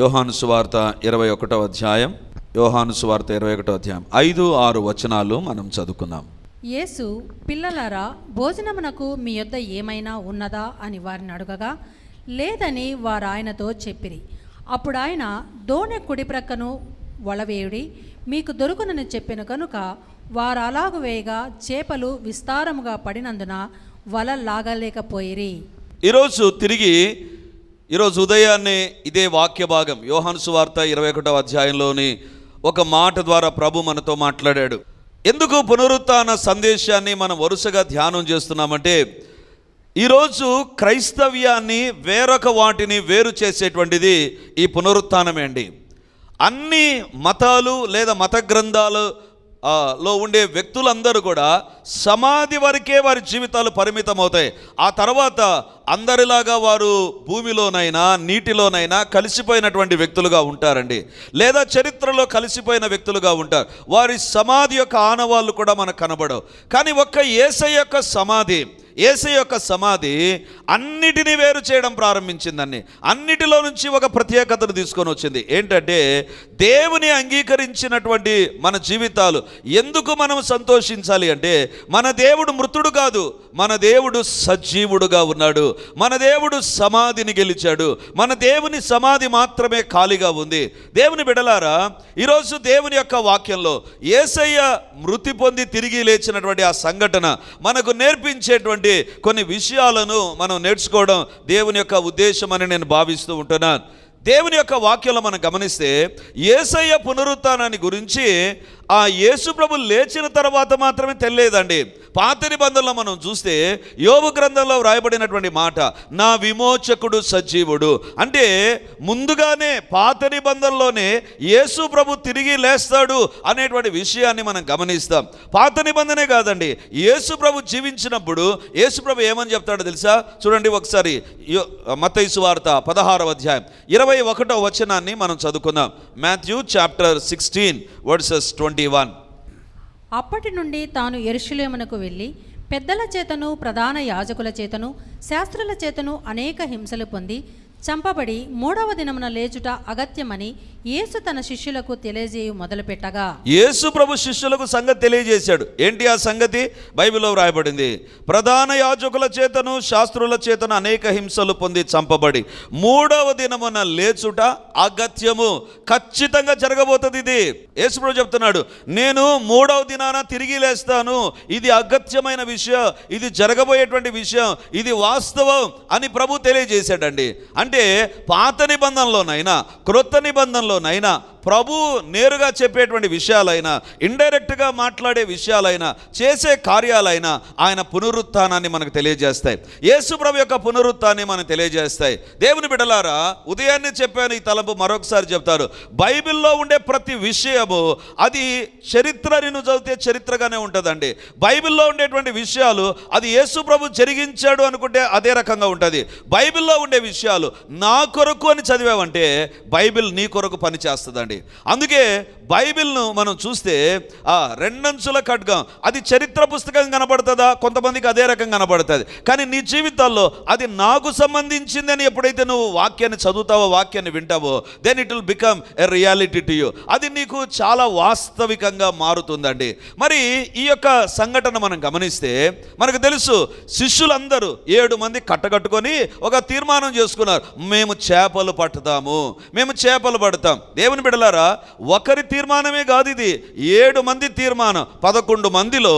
యోహాను సువార్త ఇరవై ఒకటో అధ్యాయం యోహాను సువార్త ఇరవై ఒకటో అధ్యాయం ఐదు ఆరు వచనాలు మనం చదువుకుందాం యేసు పిల్లలారా భోజనమునకు మీ యొద్ద ఏమైనా ఉన్నదా అని వారిని అడగగా లేదని వారు ఆయనతో చెప్పిరి అప్పుడు ఆయన దోణె కుడి ప్రక్కను వలవేయుడి మీకు దొరుకునని చెప్పిన కనుక వారు అలాగు వేయగా చేపలు విస్తారముగా పడినందున వల లాగలేకపోయిరి ఈరోజు తిరిగి ఈరోజు ఉదయాన్నే ఇదే వాక్య భాగం యోహాను సువార్త ఇరవై ఒకటో అధ్యాయంలోని ఒక మాట ద్వారా ప్రభు మనతో మాట్లాడాడు ఎందుకు పునరుత్న సందేశాన్ని మనం వరుసగా ధ్యానం చేస్తున్నామంటే ఈరోజు క్రైస్తవ్యాన్ని వేరొక వాటిని వేరు చేసేటువంటిది ఈ పునరుత్నమే అండి అన్ని మతాలు లేదా మత గ్రంథాలు లో ఉండే వ్యక్తులందరూ కూడా సమాధి వరకే వారి జీవితాలు పరిమితం అవుతాయి ఆ తర్వాత అందరిలాగా వారు భూమిలోనైనా నీటిలోనైనా కలిసిపోయినటువంటి వ్యక్తులుగా ఉంటారండి లేదా చరిత్రలో కలిసిపోయిన వ్యక్తులుగా ఉంటారు వారి సమాధి యొక్క ఆనవాళ్ళు కూడా మనకు కనబడవు కానీ ఒక్క ఏసై యొక్క సమాధి ఏసై యొక్క సమాధి అన్నిటినీ వేరు చేయడం ప్రారంభించిందండి అన్నిటిలో నుంచి ఒక ప్రత్యేకతను తీసుకొని వచ్చింది ఏంటంటే దేవుని అంగీకరించినటువంటి మన జీవితాలు ఎందుకు మనం సంతోషించాలి అంటే మన దేవుడు మృతుడు కాదు మన దేవుడు సజీవుడుగా ఉన్నాడు మన దేవుడు సమాధిని గెలిచాడు మన దేవుని సమాధి మాత్రమే ఖాళీగా ఉంది దేవుని బిడలారా ఈరోజు దేవుని యొక్క వాక్యంలో ఏసయ్య మృతి పొంది తిరిగి లేచినటువంటి ఆ సంఘటన మనకు నేర్పించేటువంటి కొన్ని విషయాలను మనం నేర్చుకోవడం దేవుని యొక్క ఉద్దేశం అని నేను భావిస్తూ ఉంటున్నాను దేవుని యొక్క వాక్యంలో మనం గమనిస్తే ఏసయ్య పునరుత్నాన్ని గురించి ఆ యేసు ప్రభు లేచిన తర్వాత మాత్రమే తెలియదండి పాత నిబంధనలో మనం చూస్తే యోగు గ్రంథంలో వ్రాయబడినటువంటి మాట నా విమోచకుడు సజీవుడు అంటే ముందుగానే పాత నిబంధనలోనే యేసు ప్రభు తిరిగి లేస్తాడు అనేటువంటి విషయాన్ని మనం గమనిస్తాం పాత నిబంధనే కాదండి యేసు ప్రభు జీవించినప్పుడు యేసు ప్రభు ఏమని చెప్తాడో తెలుసా చూడండి ఒకసారి మతైసు వార్త పదహారవ అధ్యాయం ఇరవై ఒకటో వచనాన్ని మనం చదువుకుందాం Matthew chapter sixteen verses twenty one అప్పటి నుండి తాను ఎరుషులేమునకు వెళ్ళి పెద్దల చేతను ప్రధాన యాజకుల చేతను శాస్త్రుల చేతను అనేక హింసలు పొంది చంపబడి మూడవ దినమున లేచుట అగత్యమని యేసు తన శిష్యులకు తెలియజేయ మొదలుపెట్టగా యేసు ప్రభు శిష్యులకు సంగతి తెలియజేశాడు ఏంటి ఆ సంగతి బైబిల్లో వ్రాయబడింది ప్రధాన యాజకుల చేతను శాస్త్రుల చేతను అనేక హింసలు పొంది చంపబడి మూడవ దినమున లేచుట అగత్యము ఖచ్చితంగా జరగబోతుంది ఇది యేసు ప్రభు చెప్తున్నాడు నేను మూడవ దినాన తిరిగి లేస్తాను ఇది అగత్యమైన విషయం ఇది జరగబోయేటువంటి విషయం ఇది వాస్తవం అని ప్రభు తెలియజేశాడండి అంటే పాత నిబంధనలోనైనా క్రొత్త నిబంధనలో నైనా ప్రభు నేరుగా చెప్పేటువంటి విషయాలైనా ఇండైరెక్ట్గా మాట్లాడే విషయాలైనా చేసే కార్యాలైనా ఆయన పునరుత్నాన్ని మనకు తెలియజేస్తాయి యేసు ప్రభు యొక్క పునరుత్నాన్ని మనకు తెలియజేస్తాయి దేవుని బిడలారా ఉదయాన్నే చెప్పాను ఈ తలపు మరొకసారి చెప్తారు బైబిల్లో ఉండే ప్రతి విషయము అది చరిత్ర నేను చదివితే చరిత్రగానే ఉంటుందండి బైబిల్లో ఉండేటువంటి విషయాలు అది యేసు ప్రభు జరిగించాడు అనుకుంటే అదే రకంగా ఉంటుంది బైబిల్లో ఉండే విషయాలు నా కొరకు అని చదివావంటే బైబిల్ నీ కొరకు పనిచేస్తుందండి ఉందండి అందుకే బైబిల్ను మనం చూస్తే ఆ రెండంచుల ఖడ్గం అది చరిత్ర పుస్తకం కనబడుతుందా కొంతమందికి అదే రకం కనబడుతుంది కానీ నీ జీవితాల్లో అది నాకు సంబంధించిందని ఎప్పుడైతే నువ్వు వాక్యాన్ని చదువుతావో వాక్యాన్ని వింటావో then it will become a reality to you అది నీకు చాలా వాస్తవికంగా మారుతుందండి మరి ఈ యొక్క సంఘటన మనం గమనిస్తే మనకు తెలుసు శిష్యులందరూ ఏడు మంది కట్టగట్టుకొని ఒక తీర్మానం చేసుకున్నారు మేము చేపలు పట్టుతాము మేము చేపలు పడతాం దేవుని బిడల ప్రియులారా ఒకరి తీర్మానమే కాదు ఇది ఏడు మంది తీర్మానం పదకొండు మందిలో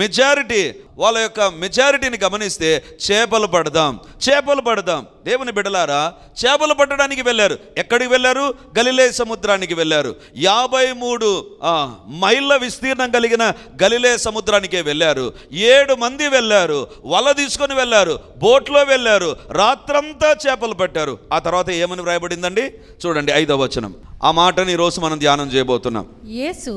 మెజారిటీ వాళ్ళ యొక్క మెజారిటీని గమనిస్తే చేపలు పడదాం చేపలు పడదాం దేవుని బిడలారా చేపలు పట్టడానికి వెళ్ళారు ఎక్కడికి వెళ్ళారు గలిలే సముద్రానికి వెళ్ళారు యాభై మూడు మైళ్ళ విస్తీర్ణం కలిగిన గలిలే సముద్రానికే వెళ్ళారు ఏడు మంది వెళ్ళారు వల తీసుకొని వెళ్ళారు బోట్లో వెళ్ళారు రాత్రంతా చేపలు పట్టారు ఆ తర్వాత ఏమని వ్రాయబడిందండి చూడండి ఐదవ వచనం ఆ మాటని ఈరోజు మనం ధ్యానం చేయబోతున్నాం యేసు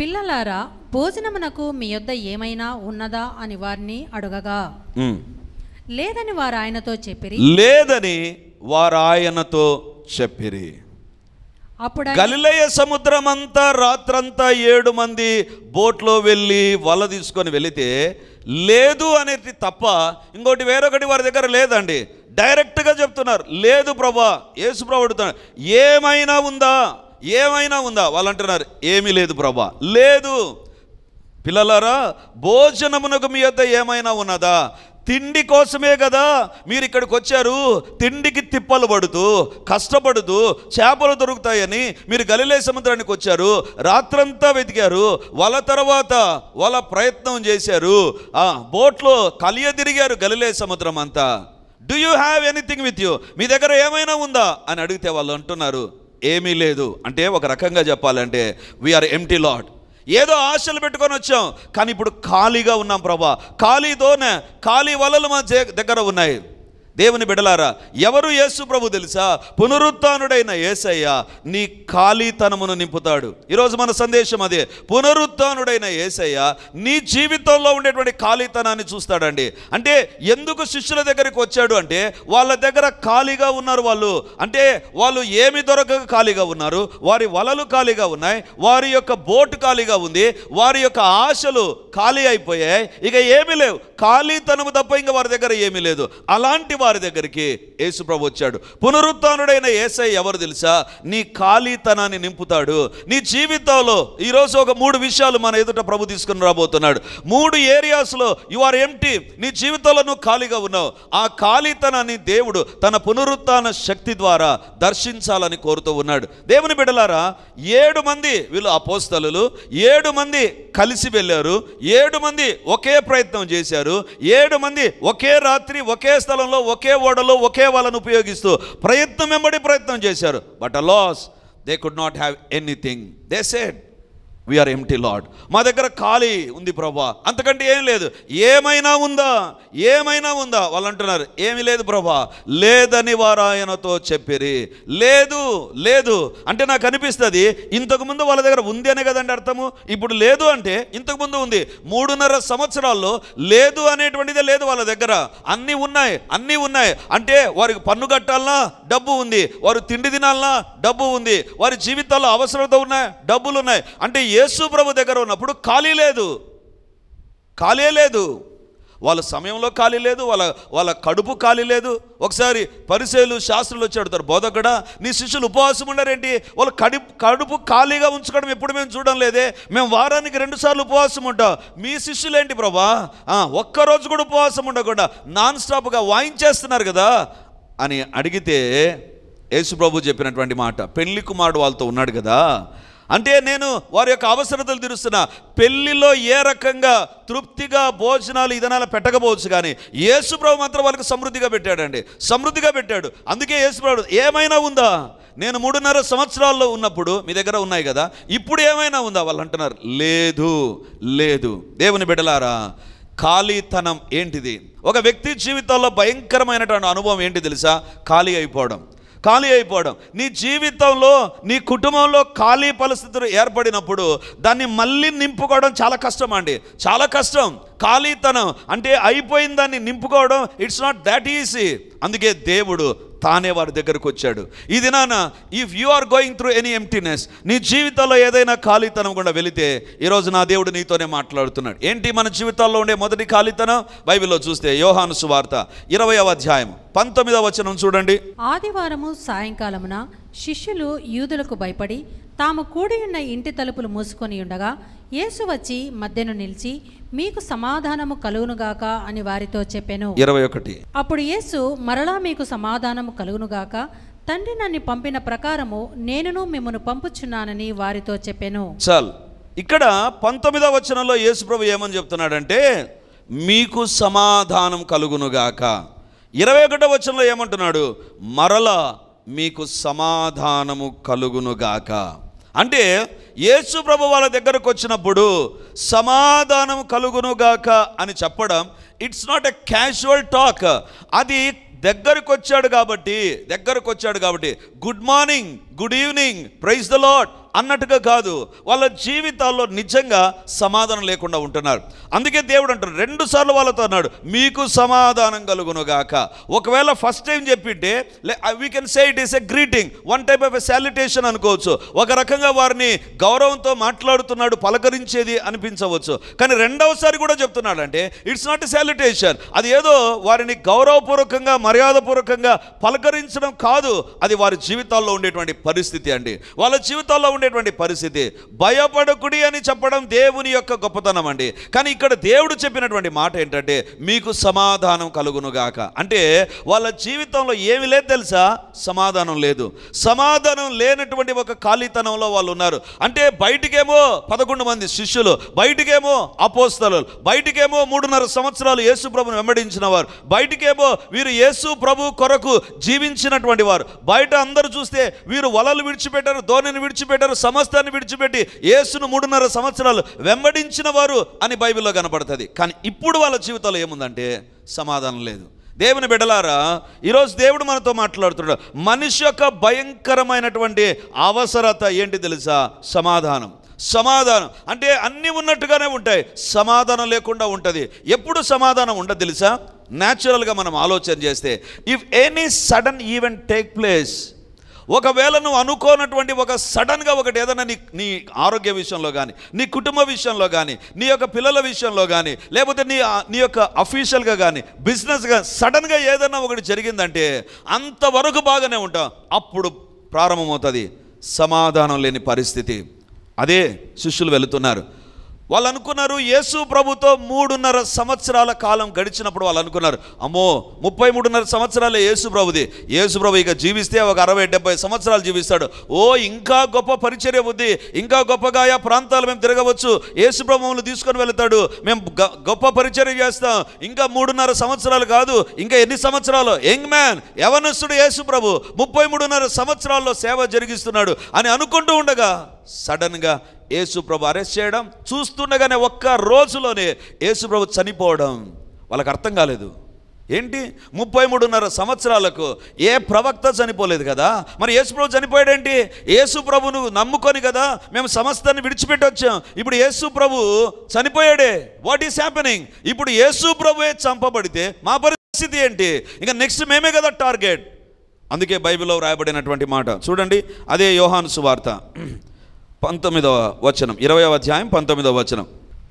పిల్లలారా భోజనమునకు మీ యొద్ద ఏమైనా ఉన్నదా అని వారిని అడగగా లేదని వారు ఆయనతో చెప్పిరి లేదని వారు ఆయనతో చెప్పిరి అప్పుడు గలిలయ సముద్రం అంతా రాత్రంతా ఏడు మంది బోట్లో వెళ్ళి వల తీసుకొని వెళితే లేదు అనేది తప్ప ఇంకోటి వేరొకటి వారి దగ్గర లేదండి డైరెక్ట్గా చెప్తున్నారు లేదు ప్రభా ఏసు ప్రభుత్వ ఏమైనా ఉందా ఏమైనా ఉందా వాళ్ళు అంటున్నారు ఏమీ లేదు ప్రభా లేదు పిల్లలారా భోజనమునకు మీ వద్ద ఏమైనా ఉన్నదా తిండి కోసమే కదా మీరు ఇక్కడికి వచ్చారు తిండికి తిప్పలు పడుతూ కష్టపడుతూ చేపలు దొరుకుతాయని మీరు గలిలే సముద్రానికి వచ్చారు రాత్రంతా వెతికారు వల తర్వాత వల ప్రయత్నం చేశారు ఆ బోట్లో కలియ తిరిగారు గలిలే సముద్రం అంతా do you have anything with you మీ దగ్గర ఏమైనా ఉందా అని అడిగితే వాళ్ళు అంటున్నారు ఏమీ లేదు అంటే ఒక రకంగా చెప్పాలంటే వీఆర్ ఎంటీ లాడ్ ఏదో ఆశలు పెట్టుకొని వచ్చాం కానీ ఇప్పుడు ఖాళీగా ఉన్నాం ప్రభా ఖాళీతోనే ఖాళీ వలలు మా దగ్గర ఉన్నాయి దేవుని బిడలారా ఎవరు యేసు ప్రభు తెలుసా పునరుత్నుడైన ఏసయ్య నీ ఖాళీతనమును నింపుతాడు ఈరోజు మన సందేశం అదే పునరుత్నుడైన ఏసయ్య నీ జీవితంలో ఉండేటువంటి ఖాళీతనాన్ని చూస్తాడండి అంటే ఎందుకు శిష్యుల దగ్గరికి వచ్చాడు అంటే వాళ్ళ దగ్గర ఖాళీగా ఉన్నారు వాళ్ళు అంటే వాళ్ళు ఏమి దొరకక ఖాళీగా ఉన్నారు వారి వలలు ఖాళీగా ఉన్నాయి వారి యొక్క బోటు ఖాళీగా ఉంది వారి యొక్క ఆశలు ఖాళీ అయిపోయాయి ఇక ఏమీ లేవు ఖాళీతనము తప్ప ఇంకా వారి దగ్గర ఏమీ లేదు అలాంటి వారి దగ్గరికి యేసుప్రభు వచ్చాడు పునరుత్డైన ఏసై ఎవరు తెలుసా నీ ఖాళీతనాన్ని నింపుతాడు నీ జీవితంలో ఈరోజు ఒక మూడు విషయాలు మన ఎదుట ప్రభు తీసుకుని రాబోతున్నాడు మూడు ఏరియాస్లో యు ఆర్ ఎంటి నీ జీవితంలో నువ్వు ఖాళీగా ఉన్నావు ఆ ఖాళీతనాన్ని దేవుడు తన పునరుత్న శక్తి ద్వారా దర్శించాలని కోరుతూ ఉన్నాడు దేవుని బిడలారా ఏడు మంది వీళ్ళు అపోస్తలు ఏడు మంది కలిసి వెళ్ళారు ఏడు మంది ఒకే ప్రయత్నం చేశారు ఏడు మంది ఒకే రాత్రి ఒకే స్థలంలో ఒకే ఓడలో ఒకే వాళ్ళను ఉపయోగిస్తూ ప్రయత్నం వెంబడి ప్రయత్నం చేశారు but alas they could not have anything they said we are empty Lord మా దగ్గర ఖాళీ ఉంది ప్రభా అంతకంటే ఏం లేదు ఏమైనా ఉందా ఏమైనా ఉందా వాళ్ళు అంటున్నారు ఏమి లేదు ప్రభా లేదని వారు ఆయనతో చెప్పిరి లేదు లేదు అంటే నాకు అనిపిస్తుంది ఇంతకుముందు వాళ్ళ దగ్గర ఉంది అనే కదండి అర్థము ఇప్పుడు లేదు అంటే ఇంతకుముందు ఉంది మూడున్నర సంవత్సరాల్లో లేదు అనేటువంటిదే లేదు వాళ్ళ దగ్గర అన్నీ ఉన్నాయి అన్నీ ఉన్నాయి అంటే వారికి పన్ను కట్టాలన్నా డబ్బు ఉంది వారు తిండి తినాలన్నా డబ్బు ఉంది వారి జీవితాల్లో అవసరత ఉన్నాయి డబ్బులు ఉన్నాయి అంటే యేసు ప్రభు దగ్గర ఉన్నప్పుడు ఖాళీ లేదు ఖాళీ లేదు వాళ్ళ సమయంలో ఖాళీ లేదు వాళ్ళ వాళ్ళ కడుపు ఖాళీ లేదు ఒకసారి పరిశైలు శాస్త్రులు వచ్చి అడుగుతారు బోధకుడ నీ శిష్యులు ఉపవాసం ఉండారేంటి వాళ్ళ కడుపు కడుపు ఖాళీగా ఉంచుకోవడం ఎప్పుడు మేము చూడడం లేదే మేము వారానికి రెండుసార్లు ఉపవాసం ఉంటాం మీ శిష్యులు ఏంటి ప్రభా ఒక్కరోజు కూడా ఉపవాసం ఉండకుండా నాన్ స్టాప్గా వాయించేస్తున్నారు కదా అని అడిగితే ప్రభు చెప్పినటువంటి మాట పెళ్లి కుమారుడు వాళ్ళతో ఉన్నాడు కదా అంటే నేను వారి యొక్క అవసరతలు తీరుస్తున్నా పెళ్లిలో ఏ రకంగా తృప్తిగా భోజనాలు ఇదనాలు పెట్టకపోవచ్చు కానీ యేసుప్రభు మాత్రం వాళ్ళకి సమృద్ధిగా పెట్టాడండి సమృద్ధిగా పెట్టాడు అందుకే యేసుప్రభు ఏమైనా ఉందా నేను మూడున్నర సంవత్సరాల్లో ఉన్నప్పుడు మీ దగ్గర ఉన్నాయి కదా ఇప్పుడు ఏమైనా ఉందా వాళ్ళు అంటున్నారు లేదు లేదు దేవుని బిడలారా ఖాళీతనం ఏంటిది ఒక వ్యక్తి జీవితంలో భయంకరమైనటువంటి అనుభవం ఏంటి తెలుసా ఖాళీ అయిపోవడం ఖాళీ అయిపోవడం నీ జీవితంలో నీ కుటుంబంలో ఖాళీ పరిస్థితులు ఏర్పడినప్పుడు దాన్ని మళ్ళీ నింపుకోవడం చాలా కష్టం అండి చాలా కష్టం ఖాళీతనం అంటే అయిపోయిన దాన్ని నింపుకోవడం ఇట్స్ నాట్ దాట్ ఈజీ అందుకే దేవుడు తానే వారి దగ్గరకు వచ్చాడు ఇది నాన్న if you are going through any emptiness నీ జీవితంలో ఏదైనా ఖాళీతనం కూడా వెళితే ఈరోజు నా దేవుడు నీతోనే మాట్లాడుతున్నాడు ఏంటి మన జీవితాల్లో ఉండే మొదటి ఖాళీతనం బైబిల్లో చూస్తే యోహాను సువార్త ఇరవయవ అధ్యాయం పంతొమ్మిదవ వచనం చూడండి ఆదివారము సాయంకాలమున శిష్యులు యూదులకు భయపడి తాము కూడి ఉన్న ఇంటి తలుపులు మూసుకొని ఉండగా యేసు వచ్చి మధ్యను నిలిచి మీకు సమాధానము కలుగునుగాక అని వారితో చెప్పాను ఇరవై ఒకటి అప్పుడు యేసు మరలా మీకు సమాధానము కలుగునుగాక తండ్రి నన్ను పంపిన ప్రకారము నేనును మిమ్మను పంపుచున్నానని వారితో చెప్పాను చాలు ఇక్కడ పంతొమ్మిదవ వచనంలో యేసుప్రభు ఏమని చెప్తున్నాడంటే మీకు సమాధానం కలుగునుగాక ఇరవై ఒకటో వచనంలో ఏమంటున్నాడు మరల మీకు సమాధానము కలుగునుగాక అంటే యేసు ప్రభు వాళ్ళ దగ్గరకు వచ్చినప్పుడు సమాధానం కలుగునుగాక అని చెప్పడం it's not a casual talk అది దగ్గరకు వచ్చాడు కాబట్టి దగ్గరకు వచ్చాడు కాబట్టి good morning good evening praise the Lord అన్నట్టుగా కాదు వాళ్ళ జీవితాల్లో నిజంగా సమాధానం లేకుండా ఉంటున్నారు అందుకే దేవుడు అంటారు రెండు సార్లు వాళ్ళతో అన్నాడు మీకు సమాధానం కలుగునుగాక ఒకవేళ ఫస్ట్ టైం చెప్పింటే we can say it is a greeting one type of a salutation అనుకోవచ్చు ఒక రకంగా వారిని గౌరవంతో మాట్లాడుతున్నాడు పలకరించేది అనిపించవచ్చు కానీ రెండవసారి కూడా చెప్తున్నాడు అంటే ఇట్స్ నాట్ ఎ శాలిటేషన్ అది ఏదో వారిని గౌరవపూర్వకంగా మర్యాదపూర్వకంగా పలకరించడం కాదు అది వారి జీవితాల్లో ఉండేటువంటి పరిస్థితి అండి వాళ్ళ జీవితాల్లో ఉండే ఉండేటువంటి పరిస్థితి భయపడకుడి అని చెప్పడం దేవుని యొక్క గొప్పతనం అండి కానీ ఇక్కడ దేవుడు చెప్పినటువంటి మాట ఏంటంటే మీకు సమాధానం కలుగునుగాక అంటే వాళ్ళ జీవితంలో ఏమి లేదు తెలుసా సమాధానం లేదు సమాధానం లేనటువంటి ఒక ఖాళీతనంలో వాళ్ళు ఉన్నారు అంటే బయటికేమో పదకొండు మంది శిష్యులు బయటికేమో అపోస్తలు బయటికేమో మూడున్నర సంవత్సరాలు యేసు ప్రభును వెంబడించిన వారు బయటికేమో వీరు యేసు ప్రభు కొరకు జీవించినటువంటి వారు బయట అందరు చూస్తే వీరు వలలు విడిచిపెట్టారు ధోనిని విడిచిపెట్టారు వారు సమస్తాన్ని విడిచిపెట్టి యేసును మూడున్నర సంవత్సరాలు వెంబడించిన వారు అని బైబిల్లో కనపడుతుంది కానీ ఇప్పుడు వాళ్ళ జీవితంలో ఏముందంటే సమాధానం లేదు దేవుని బిడలారా ఈరోజు దేవుడు మనతో మాట్లాడుతున్నాడు మనిషి యొక్క భయంకరమైనటువంటి అవసరత ఏంటి తెలుసా సమాధానం సమాధానం అంటే అన్నీ ఉన్నట్టుగానే ఉంటాయి సమాధానం లేకుండా ఉంటుంది ఎప్పుడు సమాధానం ఉండదు తెలుసా న్యాచురల్గా మనం ఆలోచన చేస్తే if any sudden event take place ఒకవేళ నువ్వు అనుకోనటువంటి ఒక సడన్గా ఒకటి ఏదైనా నీ నీ ఆరోగ్య విషయంలో కానీ నీ కుటుంబ విషయంలో కానీ నీ యొక్క పిల్లల విషయంలో కానీ లేకపోతే నీ నీ యొక్క అఫీషియల్గా కానీ బిజినెస్గా సడన్గా ఏదైనా ఒకటి జరిగిందంటే అంతవరకు బాగానే ఉంటాం అప్పుడు ప్రారంభమవుతుంది సమాధానం లేని పరిస్థితి అదే శిష్యులు వెళుతున్నారు వాళ్ళు అనుకున్నారు యేసు ప్రభుతో మూడున్నర సంవత్సరాల కాలం గడిచినప్పుడు వాళ్ళు అనుకున్నారు అమ్మో ముప్పై మూడున్నర సంవత్సరాలే యేసు ప్రభుది యేసు ప్రభు ఇక జీవిస్తే ఒక అరవై డెబ్బై సంవత్సరాలు జీవిస్తాడు ఓ ఇంకా గొప్ప పరిచర్య ఉంది ఇంకా గొప్పగా ఆ ప్రాంతాలు మేము తిరగవచ్చు యేసు ప్రభువులు తీసుకొని వెళతాడు మేము గొప్ప పరిచర్య చేస్తాం ఇంకా మూడున్నర సంవత్సరాలు కాదు ఇంకా ఎన్ని సంవత్సరాలు యంగ్ మ్యాన్ యవనస్తుడు యేసు ప్రభు ముప్పై మూడున్నర సంవత్సరాల్లో సేవ జరిగిస్తున్నాడు అని అనుకుంటూ ఉండగా సడన్గా యేసుప్రభు అరెస్ట్ చేయడం చూస్తుండగానే ఒక్క రోజులోనే యేసుప్రభు చనిపోవడం వాళ్ళకి అర్థం కాలేదు ఏంటి ముప్పై మూడున్నర సంవత్సరాలకు ఏ ప్రవక్త చనిపోలేదు కదా మరి యేసుప్రభు చనిపోయాడేంటి యేసుప్రభును నమ్ముకొని కదా మేము సమస్తాన్ని వచ్చాం ఇప్పుడు యేసుప్రభు చనిపోయాడే వాట్ ఈస్ హ్యాపెనింగ్ ఇప్పుడు యేసుప్రభువే చంపబడితే మా పరిస్థితి ఏంటి ఇంకా నెక్స్ట్ మేమే కదా టార్గెట్ అందుకే బైబిల్లో రాయబడినటువంటి మాట చూడండి అదే యోహాను సువార్త పంతొమ్మిదవ వచనం ఇరవై అధ్యాయం పంతొమ్మిదవ వచనం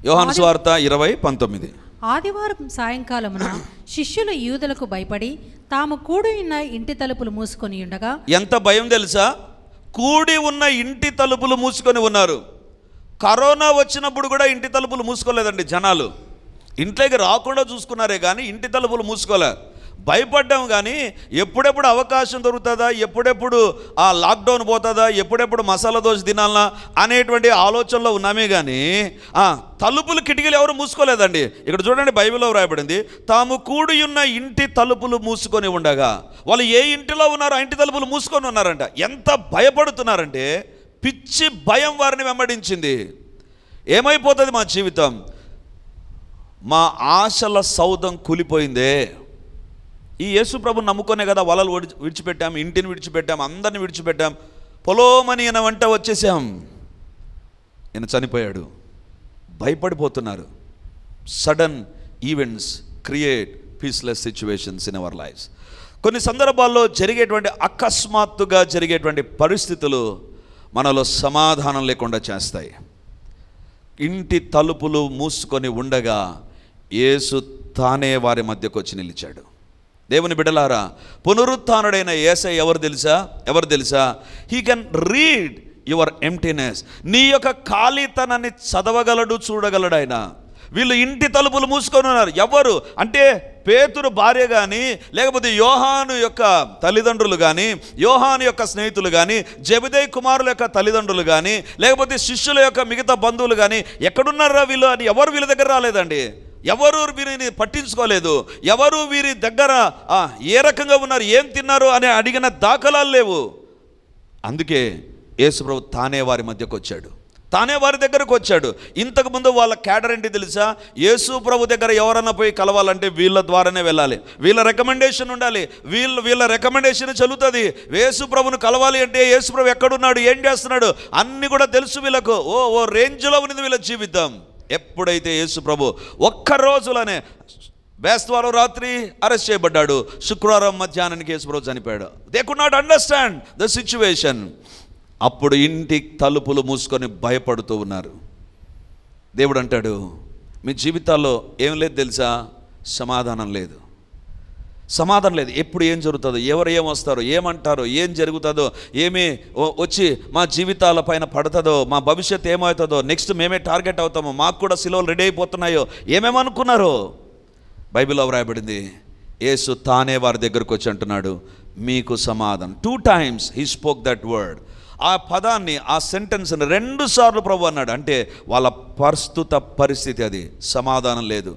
యోహాను స్వార్త ఇరవై పంతొమ్మిది ఆదివారం సాయంకాలమున శిష్యులు యూదులకు భయపడి తాము కూడి ఉన్న ఇంటి తలుపులు మూసుకొని ఉండగా ఎంత భయం తెలుసా కూడి ఉన్న ఇంటి తలుపులు మూసుకొని ఉన్నారు కరోనా వచ్చినప్పుడు కూడా ఇంటి తలుపులు మూసుకోలేదండి జనాలు ఇంట్లోకి రాకుండా చూసుకున్నారే కానీ ఇంటి తలుపులు మూసుకోలే భయపడ్డాం కానీ ఎప్పుడెప్పుడు అవకాశం దొరుకుతుందా ఎప్పుడెప్పుడు ఆ లాక్డౌన్ పోతుందా ఎప్పుడెప్పుడు మసాలా దోశ తినాలన్నా అనేటువంటి ఆలోచనలో ఉన్నామే కానీ తలుపులు కిటికీలు ఎవరు మూసుకోలేదండి ఇక్కడ చూడండి బైబిల్లో వ్రాయబడింది తాము కూడి ఉన్న ఇంటి తలుపులు మూసుకొని ఉండగా వాళ్ళు ఏ ఇంటిలో ఉన్నారో ఆ ఇంటి తలుపులు మూసుకొని ఉన్నారంట ఎంత భయపడుతున్నారంటే పిచ్చి భయం వారిని వెంబడించింది ఏమైపోతుంది మా జీవితం మా ఆశల సౌధం కూలిపోయిందే ఈ యేసు ప్రభు నమ్ముకునే కదా వలలు విడిచిపెట్టాం ఇంటిని విడిచిపెట్టాం అందరిని విడిచిపెట్టాం పొలోమని ఈయన వంట వచ్చేసాం ఈయన చనిపోయాడు భయపడిపోతున్నారు sudden events create peaceless situations in our lifes కొన్ని సందర్భాల్లో జరిగేటువంటి అకస్మాత్తుగా జరిగేటువంటి పరిస్థితులు మనలో సమాధానం లేకుండా చేస్తాయి ఇంటి తలుపులు మూసుకొని ఉండగా యేసు తానే వారి మధ్యకు వచ్చి నిలిచాడు దేవుని బిడలారా పునరుత్డైన ఏసై ఎవరు తెలుసా ఎవరు తెలుసా he can read your emptiness నీ యొక్క ఖాళీతనాన్ని చదవగలడు చూడగలడు ఆయన వీళ్ళు ఇంటి తలుపులు మూసుకొని ఉన్నారు ఎవరు అంటే పేతురు భార్య కానీ లేకపోతే యోహాను యొక్క తల్లిదండ్రులు కానీ యోహాను యొక్క స్నేహితులు కానీ జబిదయ్ కుమారుల యొక్క తల్లిదండ్రులు కానీ లేకపోతే శిష్యుల యొక్క మిగతా బంధువులు కానీ ఎక్కడున్నారా వీళ్ళు అని ఎవరు వీళ్ళ దగ్గర రాలేదండి ఎవరు వీరిని పట్టించుకోలేదు ఎవరు వీరి దగ్గర ఏ రకంగా ఉన్నారు ఏం తిన్నారు అని అడిగిన దాఖలాలు లేవు అందుకే యేసుప్రభు తానే వారి మధ్యకు వచ్చాడు తానే వారి దగ్గరకు వచ్చాడు ఇంతకుముందు వాళ్ళ క్యాడర్ ఏంటి తెలుసా యేసు ప్రభు దగ్గర ఎవరన్నా పోయి కలవాలంటే వీళ్ళ ద్వారానే వెళ్ళాలి వీళ్ళ రికమెండేషన్ ఉండాలి వీళ్ళ వీళ్ళ రికమెండేషన్ చల్లుతుంది యేసు ప్రభును కలవాలి అంటే యేసు ప్రభు ఎక్కడున్నాడు ఏం చేస్తున్నాడు అన్నీ కూడా తెలుసు వీళ్ళకు ఓ ఓ రేంజ్లో ఉన్నది వీళ్ళ జీవితం ఎప్పుడైతే యేసు ప్రభు ఒక్క రోజులోనే వేస్తవారం రాత్రి అరెస్ట్ చేయబడ్డాడు శుక్రవారం మధ్యాహ్నానికి యేసు ప్రభు చనిపోయాడు they could not understand the situation అప్పుడు ఇంటి తలుపులు మూసుకొని భయపడుతూ ఉన్నారు దేవుడు అంటాడు మీ జీవితాల్లో ఏం లేదు తెలుసా సమాధానం లేదు సమాధానం లేదు ఎప్పుడు ఏం జరుగుతుందో ఎవరు ఏమొస్తారో ఏమంటారో ఏం జరుగుతుందో ఏమి వచ్చి మా జీవితాల పైన పడుతుందో మా భవిష్యత్ ఏమవుతుందో నెక్స్ట్ మేమే టార్గెట్ అవుతామో మాకు కూడా సిలువలు రెడీ అయిపోతున్నాయో ఏమేమనుకున్నారో బైబిల్లో వ్రాయబడింది యేసు తానే వారి దగ్గరకు వచ్చి అంటున్నాడు మీకు సమాధానం two times he spoke that word ఆ పదాన్ని ఆ సెంటెన్స్ని రెండు సార్లు ప్రభు అన్నాడు అంటే వాళ్ళ ప్రస్తుత పరిస్థితి అది సమాధానం లేదు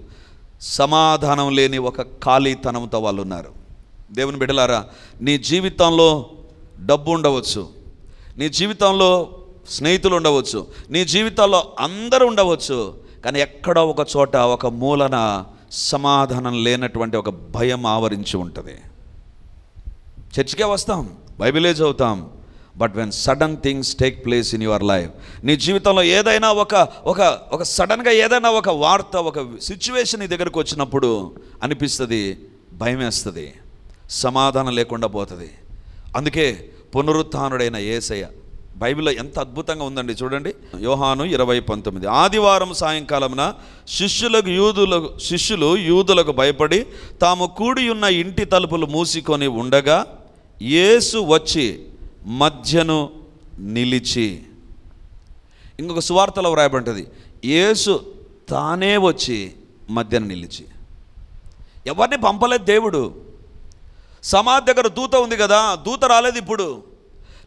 సమాధానం లేని ఒక ఖాళీతనంతో వాళ్ళు ఉన్నారు దేవుని బిడ్డలారా నీ జీవితంలో డబ్బు ఉండవచ్చు నీ జీవితంలో స్నేహితులు ఉండవచ్చు నీ జీవితంలో అందరూ ఉండవచ్చు కానీ ఎక్కడో ఒక చోట ఒక మూలన సమాధానం లేనటువంటి ఒక భయం ఆవరించి ఉంటుంది చర్చికే వస్తాం బైబిలే చదువుతాం but when sudden things take place in your life నీ జీవితంలో ఏదైనా ఒక ఒక ఒక సడన్గా ఏదైనా ఒక వార్త ఒక సిచ్యువేషన్ నీ దగ్గరకు వచ్చినప్పుడు అనిపిస్తుంది భయం వేస్తుంది సమాధానం లేకుండా పోతుంది అందుకే పునరుత్డైన ఏసయ్య బైబిల్లో ఎంత అద్భుతంగా ఉందండి చూడండి యోహాను ఇరవై పంతొమ్మిది ఆదివారం సాయంకాలమున శిష్యులకు యూదులకు శిష్యులు యూదులకు భయపడి తాము కూడి ఉన్న ఇంటి తలుపులు మూసుకొని ఉండగా యేసు వచ్చి మధ్యను నిలిచి ఇంకొక సువార్తలో వ్రాయబడ్డది యేసు తానే వచ్చి మధ్యన నిలిచి ఎవరిని పంపలేదు దేవుడు సమాధి దగ్గర దూత ఉంది కదా దూత రాలేదు ఇప్పుడు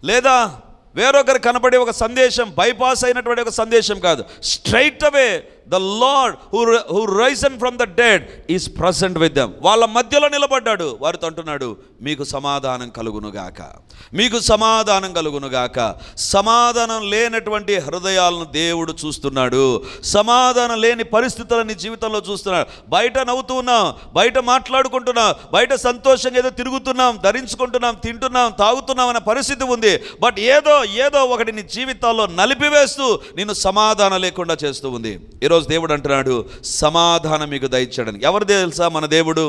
లేదా వేరొకరు కనపడే ఒక సందేశం బైపాస్ అయినటువంటి ఒక సందేశం కాదు straight away the Lord who who risen from the dead is present with them వాళ్ళ మధ్యలో నిలబడ్డాడు వారితో అంటున్నాడు మీకు సమాధానం కలుగునుగాక మీకు సమాధానం కలుగునుగాక సమాధానం లేనటువంటి హృదయాలను దేవుడు చూస్తున్నాడు సమాధానం లేని పరిస్థితులని జీవితంలో చూస్తున్నాడు బయట నవ్వుతూ ఉన్నాం బయట మాట్లాడుకుంటున్నాం బయట సంతోషంగా ఏదో తిరుగుతున్నాం ధరించుకుంటున్నాం తింటున్నాం తాగుతున్నాం అనే పరిస్థితి ఉంది బట్ ఏదో ఏదో ఒకటి నీ జీవితాల్లో నలిపివేస్తూ నేను సమాధానం లేకుండా చేస్తూ ఉంది ఈరోజు ఈరోజు దేవుడు అంటున్నాడు సమాధానం మీకు దయచేయడానికి ఎవరు తెలుసా మన దేవుడు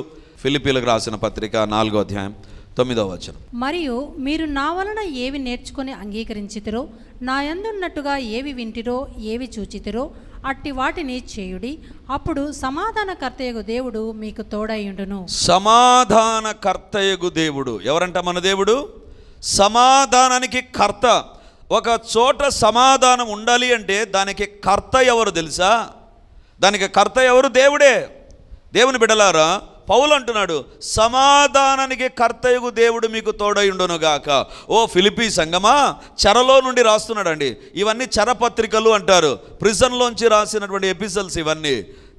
ఫిలిపీలకు రాసిన పత్రిక నాలుగో అధ్యాయం తొమ్మిదో వచనం మరియు మీరు నా వలన ఏవి నేర్చుకొని అంగీకరించితురో నా ఎందున్నట్టుగా ఏవి వింటిరో ఏవి చూచితురో అట్టి వాటిని చేయుడి అప్పుడు సమాధానకర్తయగు దేవుడు మీకు సమాధాన సమాధానకర్తయగు దేవుడు ఎవరంట మన దేవుడు సమాధానానికి కర్త ఒక చోట సమాధానం ఉండాలి అంటే దానికి కర్త ఎవరు తెలుసా దానికి కర్త ఎవరు దేవుడే దేవుని బిడలారా పౌలు అంటున్నాడు సమాధానానికి కర్తయుగు దేవుడు మీకు తోడయుండునుగాక గాక ఓ ఫిలిపీ సంగమా చెరలో నుండి రాస్తున్నాడండి ఇవన్నీ చెరపత్రికలు అంటారు ప్రిజన్లోంచి రాసినటువంటి ఎపిసల్స్ ఇవన్నీ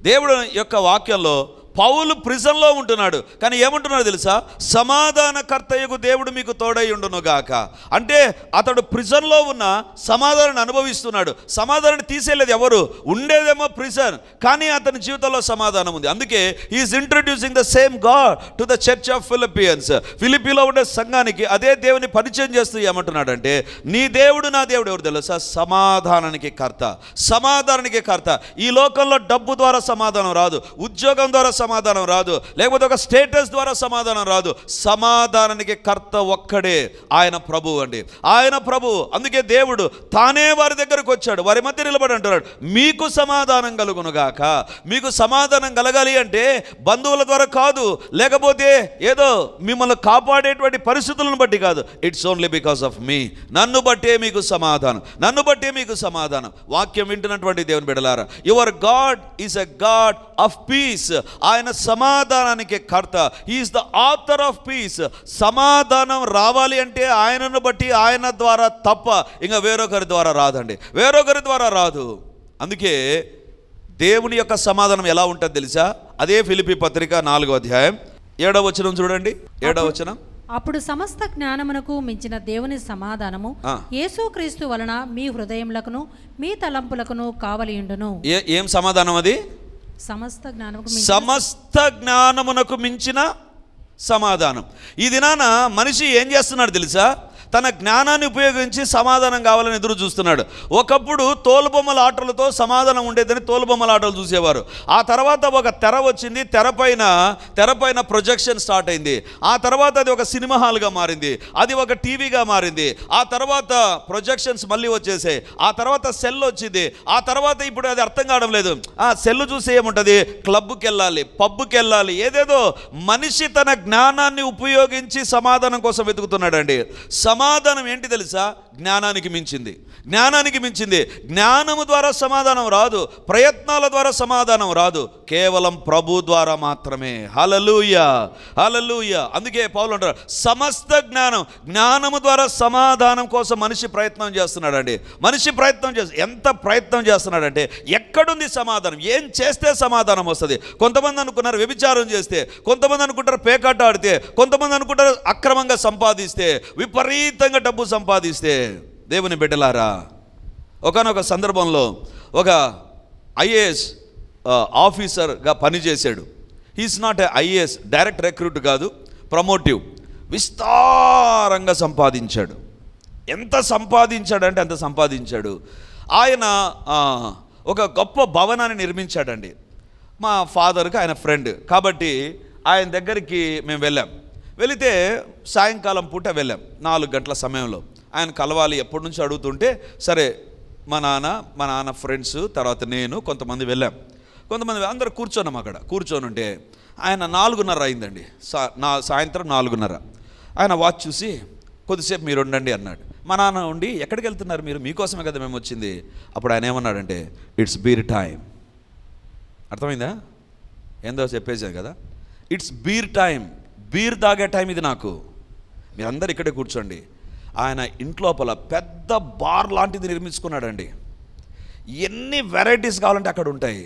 దేవుడు యొక్క వాక్యంలో పౌలు ప్రిజన్లో ఉంటున్నాడు కానీ ఏమంటున్నాడు తెలుసా సమాధానకర్తయ్యకు దేవుడు మీకు తోడై ఉండునుగాక అంటే అతడు ప్రిజన్లో ఉన్న సమాధానాన్ని అనుభవిస్తున్నాడు సమాధానాన్ని తీసేయలేదు ఎవరు ఉండేదేమో ప్రిజన్ కానీ అతని జీవితంలో సమాధానం ఉంది అందుకే is introducing the same God to the church of Philippians ఫిలిపిలో ఉండే సంఘానికి అదే దేవుని పరిచయం చేస్తూ ఏమంటున్నాడంటే నీ దేవుడు నా దేవుడు ఎవరు తెలుసా సమాధానానికి కర్త సమాధానానికి కర్త ఈ లోకంలో డబ్బు ద్వారా సమాధానం రాదు ఉద్యోగం ద్వారా సమాధానం రాదు లేకపోతే ఒక స్టేటస్ ద్వారా సమాధానం రాదు సమాధానానికి కర్త ఒక్కడే ఆయన ప్రభు అండి ఆయన ప్రభు అందుకే దేవుడు తానే వారి దగ్గరకు వచ్చాడు వారి మధ్య నిలబడి అంటున్నాడు మీకు సమాధానం కలుగునుగాక మీకు సమాధానం కలగాలి అంటే బంధువుల ద్వారా కాదు లేకపోతే ఏదో మిమ్మల్ని కాపాడేటువంటి పరిస్థితులను బట్టి కాదు ఇట్స్ ఓన్లీ బికాస్ ఆఫ్ మీ నన్ను బట్టే మీకు సమాధానం నన్ను బట్టే మీకు సమాధానం వాక్యం వింటున్నటువంటి దేవుని బిడలారా your God is a God of peace ఆయన సమాధానానికి కర్త is the author of peace సమాధానం రావాలి అంటే ఆయనను బట్టి ఆయన ద్వారా తప్ప ఇంకా వేరొకరి ద్వారా రాదండి వేరొకరి ద్వారా రాదు అందుకే దేవుని యొక్క సమాధానం ఎలా ఉంటుంది తెలుసా అదే ఫిలిపి పత్రిక నాలుగో అధ్యాయం ఏడవ వచనం చూడండి ఏడవ వచనం అప్పుడు సమస్త జ్ఞానమునకు మించిన దేవుని సమాధానము యేసుక్రీస్తు వలన మీ హృదయములకును మీ తలంపులకును కావలియుండును ఏం సమాధానం అది సమస్త జ్ఞానము సమస్త జ్ఞానమునకు మించిన సమాధానం ఈ దినాన మనిషి ఏం చేస్తున్నాడు తెలుసా తన జ్ఞానాన్ని ఉపయోగించి సమాధానం కావాలని ఎదురు చూస్తున్నాడు ఒకప్పుడు తోలుబొమ్మల ఆటలతో సమాధానం ఉండేదని తోలుబొమ్మల ఆటలు చూసేవారు ఆ తర్వాత ఒక తెర వచ్చింది తెరపైన తెరపైన ప్రొజెక్షన్ స్టార్ట్ అయింది ఆ తర్వాత అది ఒక సినిమా హాల్గా మారింది అది ఒక టీవీగా మారింది ఆ తర్వాత ప్రొజెక్షన్స్ మళ్ళీ వచ్చేసాయి ఆ తర్వాత సెల్ వచ్చింది ఆ తర్వాత ఇప్పుడు అది అర్థం కావడం లేదు ఆ సెల్ చూసి ఏముంటుంది క్లబ్కి వెళ్ళాలి పబ్కి వెళ్ళాలి ఏదేదో మనిషి తన జ్ఞానాన్ని ఉపయోగించి సమాధానం కోసం వెతుకుతున్నాడండి సమా సమాధానం ఏంటి తెలుసా జ్ఞానానికి మించింది జ్ఞానానికి మించింది జ్ఞానము ద్వారా సమాధానం రాదు ప్రయత్నాల ద్వారా సమాధానం రాదు కేవలం ప్రభు ద్వారా మాత్రమే హలలుయ హలలుయ అందుకే పౌలు అంటారు సమస్త జ్ఞానం జ్ఞానము ద్వారా సమాధానం కోసం మనిషి ప్రయత్నం చేస్తున్నాడండి మనిషి ప్రయత్నం చేస్తు ఎంత ప్రయత్నం చేస్తున్నాడంటే ఎక్కడుంది సమాధానం ఏం చేస్తే సమాధానం వస్తుంది కొంతమంది అనుకున్నారు వ్యభిచారం చేస్తే కొంతమంది అనుకుంటారు పేకాట ఆడితే కొంతమంది అనుకుంటారు అక్రమంగా సంపాదిస్తే విపరీత విపరీతంగా డబ్బు సంపాదిస్తే దేవుని బిడ్డలారా ఒకనొక సందర్భంలో ఒక ఐఏఎస్ ఆఫీసర్గా పనిచేశాడు he's not a IAS direct recruit కాదు ప్రమోటివ్ విస్తారంగా సంపాదించాడు ఎంత సంపాదించాడంటే అంత సంపాదించాడు ఆయన ఒక గొప్ప భవనాన్ని నిర్మించాడండి మా ఫాదర్కి ఆయన ఫ్రెండ్ కాబట్టి ఆయన దగ్గరికి మేము వెళ్ళాం వెళితే సాయంకాలం పూట వెళ్ళాం నాలుగు గంటల సమయంలో ఆయన కలవాలి ఎప్పటి నుంచి అడుగుతుంటే సరే మా నాన్న మా నాన్న ఫ్రెండ్స్ తర్వాత నేను కొంతమంది వెళ్ళాం కొంతమంది అందరూ కూర్చున్నాం అక్కడ కూర్చొని ఉంటే ఆయన నాలుగున్నర అయిందండి సా నా సాయంత్రం నాలుగున్నర ఆయన వాచ్ చూసి కొద్దిసేపు మీరు ఉండండి అన్నాడు మా నాన్న ఉండి ఎక్కడికి వెళ్తున్నారు మీరు మీకోసమే కదా మేము వచ్చింది అప్పుడు ఆయన ఏమన్నాడంటే ఇట్స్ బీర్ టైం అర్థమైందా ఏందో చెప్పేసాను కదా ఇట్స్ బీర్ టైం బీర్ తాగే టైం ఇది నాకు మీరందరూ ఇక్కడే కూర్చోండి ఆయన ఇంట్లోపల పెద్ద బార్ లాంటిది నిర్మించుకున్నాడండి ఎన్ని వెరైటీస్ కావాలంటే అక్కడ ఉంటాయి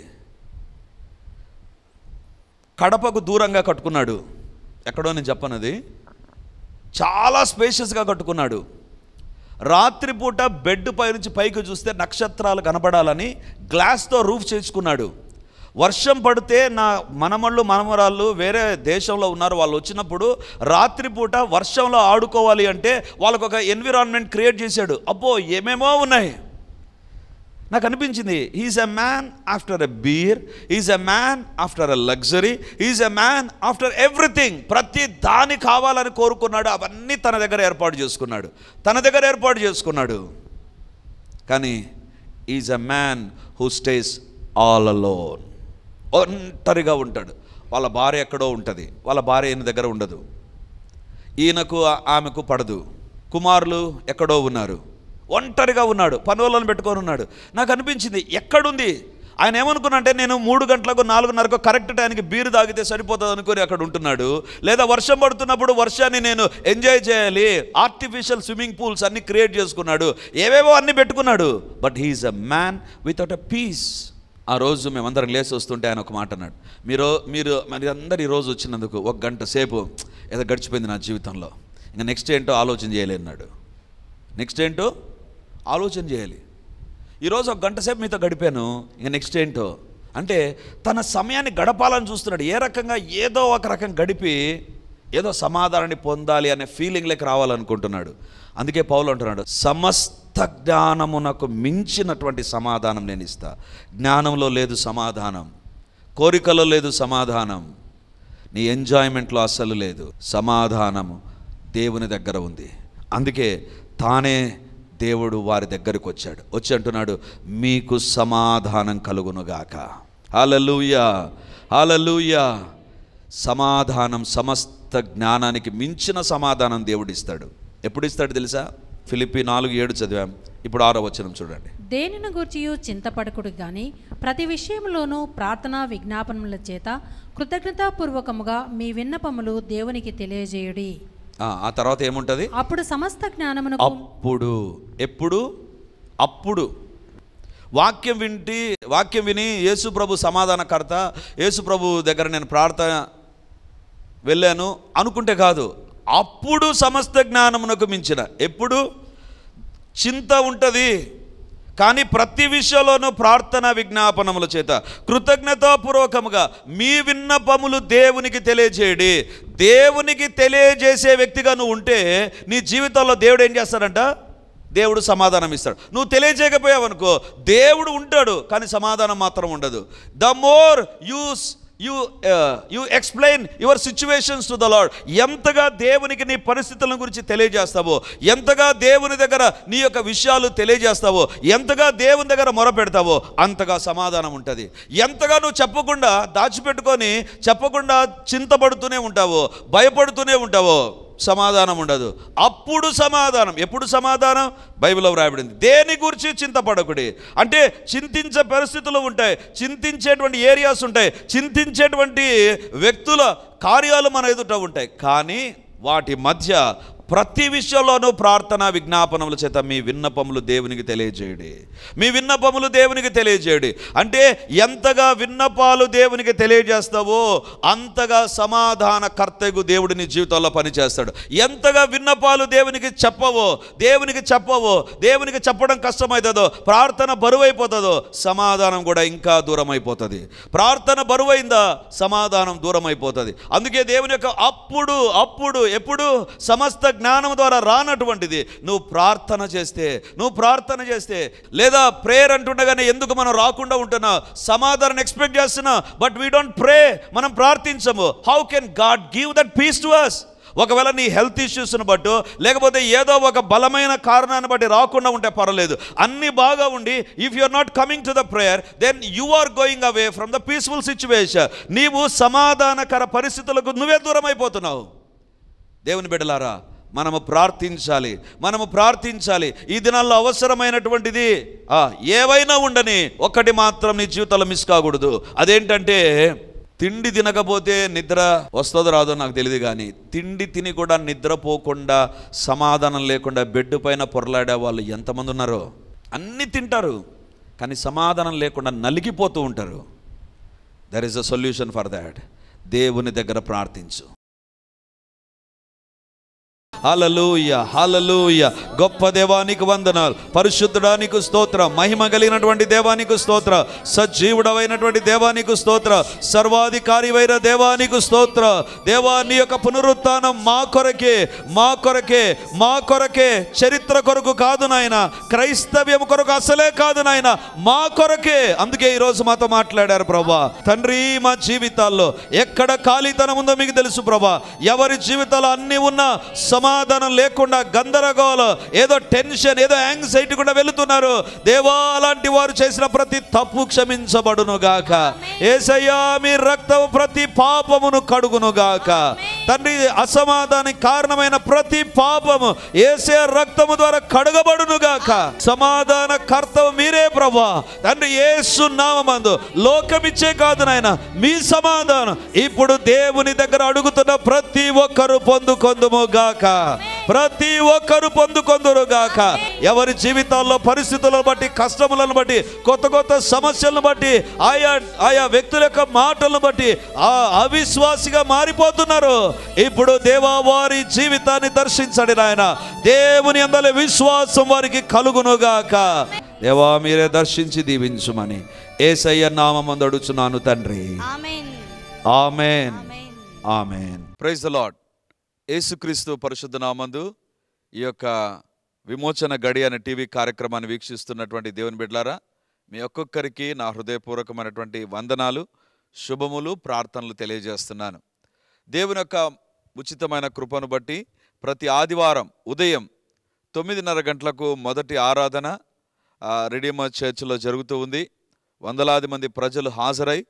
కడపకు దూరంగా కట్టుకున్నాడు ఎక్కడో నేను చెప్పనది చాలా స్పేషియస్గా కట్టుకున్నాడు రాత్రిపూట బెడ్ పై నుంచి పైకి చూస్తే నక్షత్రాలు కనపడాలని గ్లాస్తో రూఫ్ చేయించుకున్నాడు వర్షం పడితే నా మనమళ్ళు మనమరాళ్ళు వేరే దేశంలో ఉన్నారు వాళ్ళు వచ్చినప్పుడు రాత్రిపూట వర్షంలో ఆడుకోవాలి అంటే వాళ్ళకు ఒక ఎన్విరాన్మెంట్ క్రియేట్ చేశాడు అబ్బో ఏమేమో ఉన్నాయి నాకు అనిపించింది is a man after a beer is a man after a luxury is a man after everything ప్రతి దాని కావాలని కోరుకున్నాడు అవన్నీ తన దగ్గర ఏర్పాటు చేసుకున్నాడు తన దగ్గర ఏర్పాటు చేసుకున్నాడు కానీ is a man who stays all alone ఒంటరిగా ఉంటాడు వాళ్ళ భార్య ఎక్కడో ఉంటుంది వాళ్ళ భార్య ఈయన దగ్గర ఉండదు ఈయనకు ఆమెకు పడదు కుమారులు ఎక్కడో ఉన్నారు ఒంటరిగా ఉన్నాడు పనులను పెట్టుకొని ఉన్నాడు నాకు అనిపించింది ఎక్కడుంది ఆయన అంటే నేను మూడు గంటలకు నాలుగున్నరకు కరెక్ట్ టైంకి బీరు తాగితే సరిపోతుంది అనుకుని అక్కడ ఉంటున్నాడు లేదా వర్షం పడుతున్నప్పుడు వర్షాన్ని నేను ఎంజాయ్ చేయాలి ఆర్టిఫిషియల్ స్విమ్మింగ్ పూల్స్ అన్ని క్రియేట్ చేసుకున్నాడు ఏవేవో అన్ని పెట్టుకున్నాడు but he is a man without a peace ఆ రోజు మేమందరం లేచి వస్తుంటే ఆయన ఒక మాట అన్నాడు మీరు మీరు మరి అందరు ఈరోజు వచ్చినందుకు ఒక గంట సేపు ఏదో గడిచిపోయింది నా జీవితంలో ఇంకా నెక్స్ట్ ఏంటో ఆలోచన చేయాలి అన్నాడు నెక్స్ట్ ఏంటో ఆలోచన చేయాలి ఈరోజు ఒక గంట సేపు మీతో గడిపాను ఇంకా నెక్స్ట్ ఏంటో అంటే తన సమయాన్ని గడపాలని చూస్తున్నాడు ఏ రకంగా ఏదో ఒక రకం గడిపి ఏదో సమాధానాన్ని పొందాలి అనే ఫీలింగ్లోకి రావాలనుకుంటున్నాడు అందుకే పౌలు అంటున్నాడు సమస్త అంత జ్ఞానమునకు మించినటువంటి సమాధానం నేను ఇస్తా జ్ఞానంలో లేదు సమాధానం కోరికలో లేదు సమాధానం నీ ఎంజాయ్మెంట్లో అస్సలు లేదు సమాధానము దేవుని దగ్గర ఉంది అందుకే తానే దేవుడు వారి దగ్గరకు వచ్చాడు వచ్చి అంటున్నాడు మీకు సమాధానం కలుగునుగాక హాలలుయ హాలలుయ సమాధానం సమస్త జ్ఞానానికి మించిన సమాధానం దేవుడిస్తాడు ఎప్పుడు ఇస్తాడు తెలుసా ఫిలిపి నాలుగు ఏడు చదివాం ఇప్పుడు ఆరో వచనం చూడండి దేనిని గురించి చింతపడకుడు కానీ ప్రతి విషయంలోనూ ప్రార్థన విజ్ఞాపనముల చేత కృతజ్ఞతాపూర్వకముగా మీ విన్నపములు దేవునికి తెలియజేయుడి ఆ తర్వాత ఏముంటది అప్పుడు సమస్త జ్ఞానమును అప్పుడు ఎప్పుడు అప్పుడు వాక్యం వింటి వాక్యం విని యేసు ప్రభు సమాధానకర్త యేసు ప్రభు దగ్గర నేను ప్రార్థన వెళ్ళాను అనుకుంటే కాదు అప్పుడు సమస్త జ్ఞానమునకు మించిన ఎప్పుడు చింత ఉంటుంది కానీ ప్రతి విషయంలోనూ ప్రార్థన విజ్ఞాపనముల చేత కృతజ్ఞతాపూర్వకముగా మీ విన్నపములు దేవునికి తెలియజేయడి దేవునికి తెలియజేసే వ్యక్తిగా నువ్వు ఉంటే నీ జీవితంలో దేవుడు ఏం చేస్తాడంట దేవుడు సమాధానం ఇస్తాడు నువ్వు తెలియజేయకపోయావనుకో దేవుడు ఉంటాడు కానీ సమాధానం మాత్రం ఉండదు the more use you you explain your situations to the Lord ఎంతగా దేవునికి నీ పరిస్థితుల గురించి తెలియజేస్తావో ఎంతగా దేవుని దగ్గర నీ యొక్క విషయాలు తెలియజేస్తావో ఎంతగా దేవుని దగ్గర మొరపెడతావో అంతగా సమాధానం ఉంటుంది ఎంతగా నువ్వు చెప్పకుండా దాచిపెట్టుకొని చెప్పకుండా చింతపడుతూనే ఉంటావో భయపడుతూనే ఉంటావో సమాధానం ఉండదు అప్పుడు సమాధానం ఎప్పుడు సమాధానం బైబిల్లో వ్రాయబడింది దేని గురించి చింతపడకుడి అంటే చింతించే పరిస్థితులు ఉంటాయి చింతించేటువంటి ఏరియాస్ ఉంటాయి చింతించేటువంటి వ్యక్తుల కార్యాలు మన ఎదుట ఉంటాయి కానీ వాటి మధ్య ప్రతి విషయంలోనూ ప్రార్థన విజ్ఞాపనముల చేత మీ విన్నపములు దేవునికి తెలియజేయడి మీ విన్నపములు దేవునికి తెలియజేయడి అంటే ఎంతగా విన్నపాలు దేవునికి తెలియజేస్తావో అంతగా సమాధాన దేవుడు దేవుడిని జీవితంలో పనిచేస్తాడు ఎంతగా విన్నపాలు దేవునికి చెప్పవో దేవునికి చెప్పవో దేవునికి చెప్పడం కష్టమవుతుందో ప్రార్థన బరువైపోతుందో సమాధానం కూడా ఇంకా దూరం అయిపోతుంది ప్రార్థన బరువైందా సమాధానం దూరం అయిపోతుంది అందుకే దేవుని యొక్క అప్పుడు అప్పుడు ఎప్పుడు సమస్త జ్ఞానం ద్వారా రానటువంటిది నువ్వు ప్రార్థన చేస్తే నువ్వు ప్రార్థన చేస్తే లేదా ప్రేయర్ అంటుండగానే ఎందుకు మనం రాకుండా ఉంటున్నా సమాధానం ఎక్స్పెక్ట్ చేస్తున్నా బట్ వీ డోంట్ ప్రే మనం ప్రార్థించము how can God give that peace to us ఒకవేళ నీ హెల్త్ ఇష్యూస్ను బట్టు లేకపోతే ఏదో ఒక బలమైన కారణాన్ని బట్టి రాకుండా ఉంటే పర్వాలేదు అన్నీ బాగా ఉండి if you are not coming to the prayer then you are going away from the peaceful situation నీవు సమాధానకర పరిస్థితులకు నువ్వే దూరం అయిపోతున్నావు దేవుని బిడ్డలారా మనము ప్రార్థించాలి మనము ప్రార్థించాలి ఈ దినాల్లో అవసరమైనటువంటిది ఏవైనా ఉండని ఒక్కటి మాత్రం నీ జీవితంలో మిస్ కాకూడదు అదేంటంటే తిండి తినకపోతే నిద్ర వస్తుందో రాదో నాకు తెలియదు కానీ తిండి తిని కూడా నిద్రపోకుండా సమాధానం లేకుండా బెడ్ పైన పొరలాడే వాళ్ళు ఎంతమంది ఉన్నారో అన్నీ తింటారు కానీ సమాధానం లేకుండా నలిగిపోతూ ఉంటారు there is a solution for that దేవుని దగ్గర ప్రార్థించు హలలుయ హలలుయ గొప్ప దేవానికి వందనాలు పరిశుద్ధడానికి స్తోత్ర మహిమ కలిగినటువంటి దేవానికి స్తోత్ర సజీవుడమైనటువంటి దేవానికి స్తోత్ర సర్వాధికారివైన దేవానికి స్తోత్ర దేవాన్ని యొక్క పునరుత్నం మా కొరకే మా కొరకే మా కొరకే చరిత్ర కొరకు కాదు నాయన క్రైస్తవ్యం కొరకు అసలే కాదు నాయన మా కొరకే అందుకే ఈరోజు మాతో మాట్లాడారు ప్రభా తండ్రి మా జీవితాల్లో ఎక్కడ ఖాళీతనం ఉందో మీకు తెలుసు ప్రభా ఎవరి జీవితాలు అన్నీ ఉన్నా సమ సమాధానం లేకుండా గందరగోళం ఏదో టెన్షన్ ఏదో యాంగ్జైటీ కూడా వెళుతున్నారు దేవా అలాంటి వారు చేసిన ప్రతి తప్పు క్షమించబడునుగాక ఏసయ్యా మీ రక్తం ప్రతి పాపమును కడుగునుగాక తండ్రి అసమాధానికి కారణమైన ప్రతి పాపము ఏసే రక్తము ద్వారా కడగబడును గాక సమాధాన కర్తవ మీరే ప్రభా తండ్రి ఏసు నామందు లోకమిచ్చే కాదు నాయన మీ సమాధానం ఇప్పుడు దేవుని దగ్గర అడుగుతున్న ప్రతి ఒక్కరు పొందుకొందుము గాక ప్రతి ఒక్కరు పొందుకొందరు గాక ఎవరి జీవితాల్లో పరిస్థితులను బట్టి కష్టములను బట్టి కొత్త కొత్త సమస్యలను బట్టి ఆయా ఆయా వ్యక్తుల యొక్క మాటలను బట్టి ఆ అవిశ్వాసిగా మారిపోతున్నారు ఇప్పుడు దేవా వారి జీవితాన్ని దర్శించండి నాయన దేవుని అందరి విశ్వాసం వారికి కలుగునుగాక దేవా మీరే దర్శించి దీవించుమని ఏసయ్య నామందడుచున్నాను తండ్రి ఆమెన్ ఆమెన్ ప్రైజ్ లాడ్ యేసుక్రీస్తు పరిశుద్ధ నామందు ఈ యొక్క విమోచన గడి అనే టీవీ కార్యక్రమాన్ని వీక్షిస్తున్నటువంటి దేవుని బిడ్లారా మీ ఒక్కొక్కరికి నా హృదయపూర్వకమైనటువంటి వందనాలు శుభములు ప్రార్థనలు తెలియజేస్తున్నాను దేవుని యొక్క ఉచితమైన కృపను బట్టి ప్రతి ఆదివారం ఉదయం తొమ్మిదిన్నర గంటలకు మొదటి ఆరాధన రెడీమ చర్చిలో జరుగుతూ ఉంది వందలాది మంది ప్రజలు హాజరై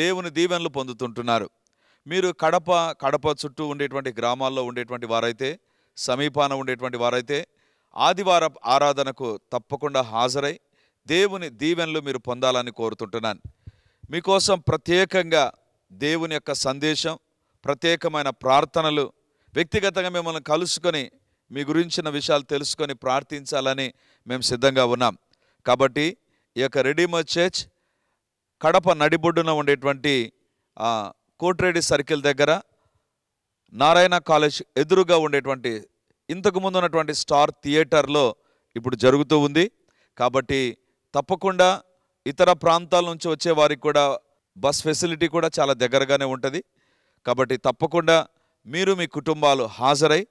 దేవుని దీవెనలు పొందుతుంటున్నారు మీరు కడప కడప చుట్టూ ఉండేటువంటి గ్రామాల్లో ఉండేటువంటి వారైతే సమీపాన ఉండేటువంటి వారైతే ఆదివార ఆరాధనకు తప్పకుండా హాజరై దేవుని దీవెనలు మీరు పొందాలని కోరుతుంటున్నాను మీకోసం ప్రత్యేకంగా దేవుని యొక్క సందేశం ప్రత్యేకమైన ప్రార్థనలు వ్యక్తిగతంగా మిమ్మల్ని కలుసుకొని మీ గురించిన విషయాలు తెలుసుకొని ప్రార్థించాలని మేము సిద్ధంగా ఉన్నాం కాబట్టి ఈ యొక్క రెడీమర్ చర్చ్ కడప నడిబొడ్డున ఉండేటువంటి కోట్రేడి సర్కిల్ దగ్గర నారాయణ కాలేజ్ ఎదురుగా ఉండేటువంటి ఇంతకుముందు ఉన్నటువంటి స్టార్ థియేటర్లో ఇప్పుడు జరుగుతూ ఉంది కాబట్టి తప్పకుండా ఇతర ప్రాంతాల నుంచి వచ్చే వారికి కూడా బస్ ఫెసిలిటీ కూడా చాలా దగ్గరగానే ఉంటుంది కాబట్టి తప్పకుండా మీరు మీ కుటుంబాలు హాజరై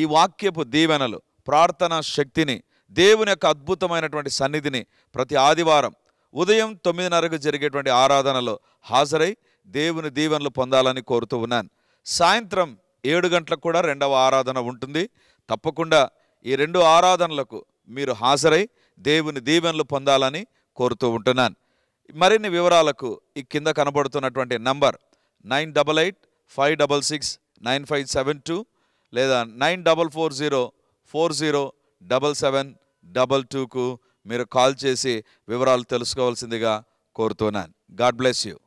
ఈ వాక్యపు దీవెనలు ప్రార్థనా శక్తిని దేవుని యొక్క అద్భుతమైనటువంటి సన్నిధిని ప్రతి ఆదివారం ఉదయం తొమ్మిదిన్నరకు జరిగేటువంటి ఆరాధనలో హాజరై దేవుని దీవెనలు పొందాలని కోరుతూ ఉన్నాను సాయంత్రం ఏడు గంటలకు కూడా రెండవ ఆరాధన ఉంటుంది తప్పకుండా ఈ రెండు ఆరాధనలకు మీరు హాజరై దేవుని దీవెనలు పొందాలని కోరుతూ ఉంటున్నాను మరిన్ని వివరాలకు ఈ కింద కనబడుతున్నటువంటి number nine double eight five double six nine five seven two లేదా nine double four zero four zero double seven double టూకు మీరు కాల్ చేసి వివరాలు తెలుసుకోవాల్సిందిగా కోరుతున్నాను గాడ్ బ్లెస్ యూ